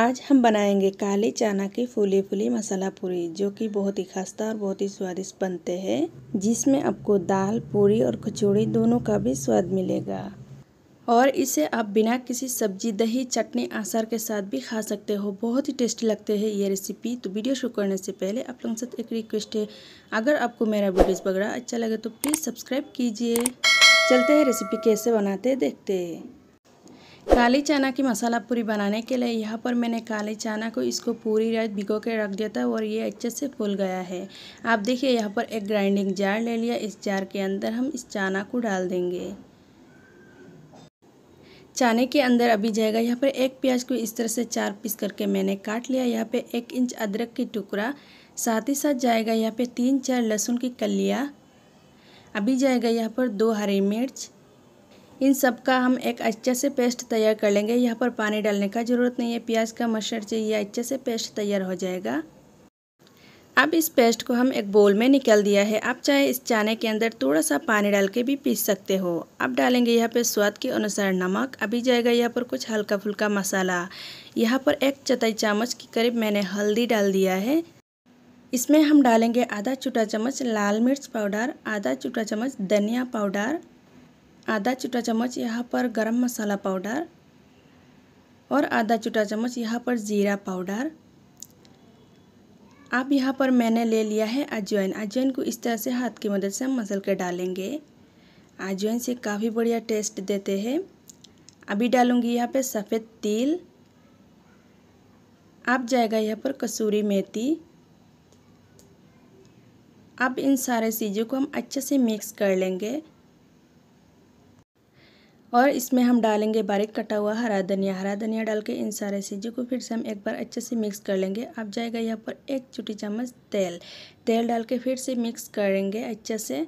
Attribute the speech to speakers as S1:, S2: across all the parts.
S1: आज हम बनाएंगे काले चना की फूली फूली मसाला पूरी जो कि बहुत ही खस्ता और बहुत ही स्वादिष्ट बनते हैं जिसमें आपको दाल पूरी और कचौड़ी दोनों का भी स्वाद मिलेगा और इसे आप बिना किसी सब्जी दही चटनी आसार के साथ भी खा सकते हो बहुत ही टेस्टी लगते हैं ये रेसिपी तो वीडियो शुरू करने से पहले आप लोगों के साथ एक रिक्वेस्ट है अगर आपको मेरा वीडियोस बगड़ा अच्छा लगे तो प्लीज़ सब्सक्राइब कीजिए चलते हैं रेसिपी कैसे बनाते देखते हैं काली चना की मसाला पूरी बनाने के लिए यहाँ पर मैंने काली चना को इसको पूरी रात भिगो के रख दिया था और ये अच्छे से फूल गया है आप देखिए यहाँ पर एक ग्राइंडिंग जार ले लिया इस जार के अंदर हम इस चना को डाल देंगे चने के अंदर अभी जाएगा यहाँ पर एक प्याज को इस तरह से चार पीस करके मैंने काट लिया यहाँ पे एक इंच अदरक की टुकड़ा साथ ही साथ जाएगा यहाँ पे तीन चार लहसुन की कलिया अभी जाएगा यहाँ पर दो हरी मिर्च इन सब का हम एक अच्छे से पेस्ट तैयार कर लेंगे यहाँ पर पानी डालने का ज़रूरत नहीं है प्याज का मच्छर चाहिए अच्छे से पेस्ट तैयार हो जाएगा अब इस पेस्ट को हम एक बोल में निकाल दिया है आप चाहे इस चाने के अंदर थोड़ा सा पानी डाल के भी पीस सकते हो अब डालेंगे यहाँ पे स्वाद के अनुसार नमक अभी जाएगा यहाँ पर कुछ हल्का फुल्का मसाला यहाँ पर एक चतई चम्मच के करीब मैंने हल्दी डाल दिया है इसमें हम डालेंगे आधा छोटा चम्मच लाल मिर्च पाउडर आधा छोटा चम्मच धनिया पाउडर आधा छोटा चम्मच यहाँ पर गरम मसाला पाउडर और आधा छोटा चम्मच यहाँ पर ज़ीरा पाउडर आप यहाँ पर मैंने ले लिया है अजवाइन अजवाइन को इस तरह से हाथ की मदद से हम मसल के डालेंगे अजवाइन से काफ़ी बढ़िया टेस्ट देते हैं अभी डालूंगी यहाँ पे सफ़ेद तिल आप जाएगा यहाँ पर कसूरी मेथी अब इन सारे चीज़ों को हम अच्छे से मिक्स कर लेंगे और इसमें हम डालेंगे बारीक कटा हुआ हरा धनिया हरा धनिया डाल के इन सारे चीज़ों को फिर से हम एक बार अच्छे से मिक्स कर लेंगे अब जाएगा यहाँ पर एक छोटी चम्मच तेल तेल डाल के फिर से मिक्स करेंगे अच्छे से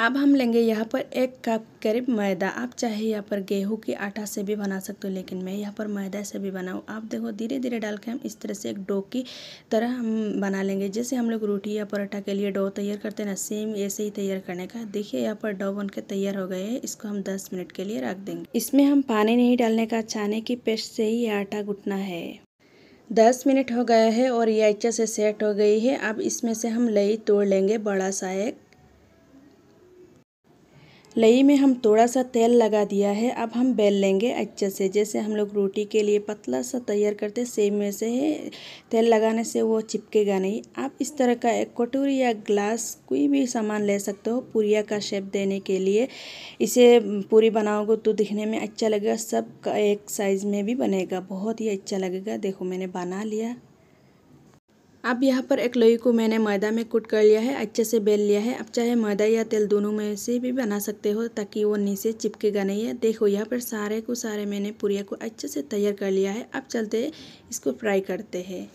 S1: अब हम लेंगे यहाँ पर एक कप करीब मैदा आप चाहे यहाँ पर गेहूं के आटा से भी बना सकते हो लेकिन मैं यहाँ पर मैदा से भी बनाऊँ आप देखो धीरे धीरे डाल के हम इस तरह से एक डो की तरह हम बना लेंगे जैसे हम लोग रोटी या पराठा के लिए डो तैयार करते हैं ना सेम ऐसे ही तैयार करने का देखिए यहाँ पर डो बन के तैयार हो गए है इसको हम दस मिनट के लिए रख देंगे इसमें हम पानी नहीं डालने का छाने की पेस्ट से ही आटा गुटना है दस मिनट हो गया है और ये अच्छे से सेट हो गई है अब इसमें से हम लई तोड़ लेंगे बड़ा सा एक लई में हम थोड़ा सा तेल लगा दिया है अब हम बेल लेंगे अच्छे से जैसे हम लोग रोटी के लिए पतला सा तैयार करते सेम में से है तेल लगाने से वो चिपकेगा नहीं आप इस तरह का एक कटोरी या ग्लास कोई भी सामान ले सकते हो पूरिया का शेप देने के लिए इसे पूरी बनाओगे तो दिखने में अच्छा लगेगा सब एक साइज़ में भी बनेगा बहुत ही अच्छा लगेगा देखो मैंने बना लिया अब यहाँ पर एक लोई को मैंने मैदा में कुट कर लिया है अच्छे से बेल लिया है अब चाहे मैदा या तेल दोनों में से भी बना सकते हो ताकि वो नीचे चिपकेगा नहीं है देखो यहाँ पर सारे को सारे मैंने पूरिया को अच्छे से तैयार कर लिया है अब चलते इसको फ्राई करते हैं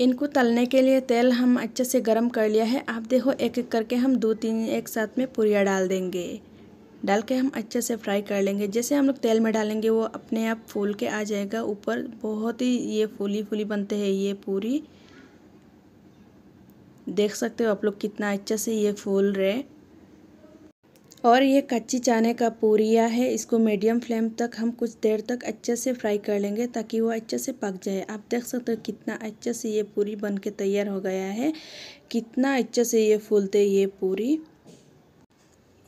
S1: इनको तलने के लिए तेल हम अच्छे से गर्म कर लिया है आप देखो एक एक करके हम दो तीन एक साथ में पुरिया डाल देंगे डाल के हम अच्छे से फ्राई कर लेंगे जैसे हम लोग तेल में डालेंगे वो अपने आप फूल के आ जाएगा ऊपर बहुत ही ये फूली फूली बनते हैं ये पूरी देख सकते हो आप लोग कितना अच्छे से ये फूल रहे और ये कच्ची चने का पूरिया है इसको मीडियम फ्लेम तक हम कुछ देर तक अच्छे से फ्राई कर लेंगे ताकि वो अच्छे से पक जाए आप देख सकते हो कितना अच्छे से ये पूरी बन के तैयार हो गया है कितना अच्छे से ये फूलते ये पूरी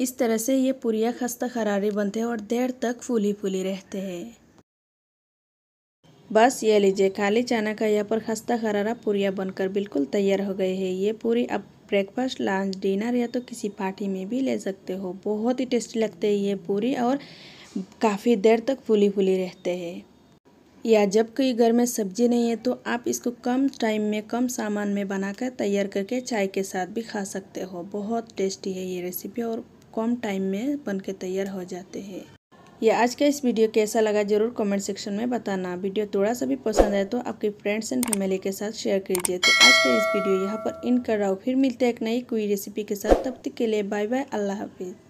S1: इस तरह से ये पुरिया खस्ता खरारे बनते हैं और देर तक फूली फूली रहते हैं बस ये लीजिए खाली चना का यहाँ पर खस्ता खरारा पूरिया बनकर बिल्कुल तैयार हो गए हैं ये पूरी अब ब्रेकफास्ट लंच डिनर या तो किसी पार्टी में भी ले सकते हो बहुत ही टेस्टी लगते हैं ये पूरी और काफ़ी देर तक फूली फूली रहते हैं या जब कोई घर में सब्जी नहीं है तो आप इसको कम टाइम में कम सामान में बनाकर तैयार करके चाय के साथ भी खा सकते हो बहुत टेस्टी है ये रेसिपी और कम टाइम में बन के तैयार हो जाते हैं ये आज का इस वीडियो कैसा लगा जरूर कमेंट सेक्शन में बताना वीडियो थोड़ा सा भी पसंद आए तो आपके फ्रेंड्स एंड फैमिली के साथ शेयर कीजिए तो आज का इस वीडियो यहाँ पर इन कर रहा हूँ फिर मिलते हैं एक नई कोई रेसिपी के साथ तब तक के लिए बाय बाय अल्लाह हाफिज़